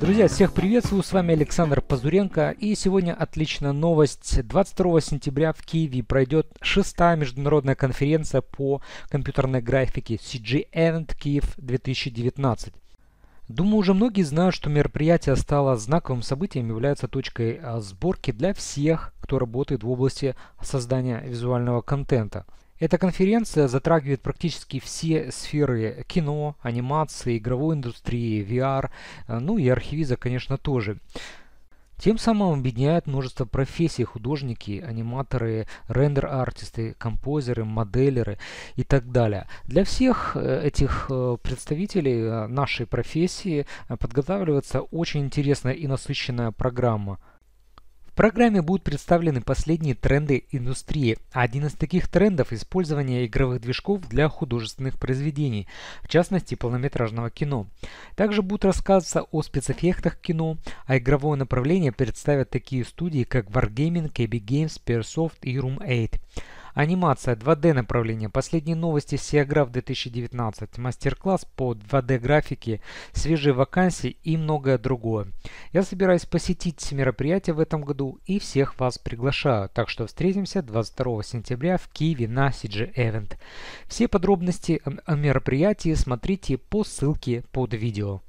Друзья, всех приветствую, с вами Александр Пазуренко и сегодня отличная новость. 22 сентября в Киеве пройдет шестая международная конференция по компьютерной графике CG Event Kiev 2019. Думаю, уже многие знают, что мероприятие стало знаковым событием, является точкой а, сборки для всех, кто работает в области создания визуального контента. Эта конференция затрагивает практически все сферы кино, анимации, игровой индустрии, VR, э, ну и архивиза, конечно, тоже. Тем самым объединяет множество профессий художники, аниматоры, рендер-артисты, композеры, моделеры и так далее. Для всех э, этих э, представителей нашей профессии подготавливается очень интересная и насыщенная программа – программе будут представлены последние тренды индустрии. Один из таких трендов – использование игровых движков для художественных произведений, в частности полнометражного кино. Также будут рассказываться о спецэффектах кино, а игровое направление представят такие студии, как Wargaming, KB Games, Persoft и Room 8. Анимация 2D направление. Последние новости Сиаграф 2019. Мастер-класс по 2D графике, свежие вакансии и многое другое. Я собираюсь посетить мероприятие в этом году и всех вас приглашаю. Так что встретимся 22 сентября в Киеве на CG Event. Все подробности о мероприятии смотрите по ссылке под видео.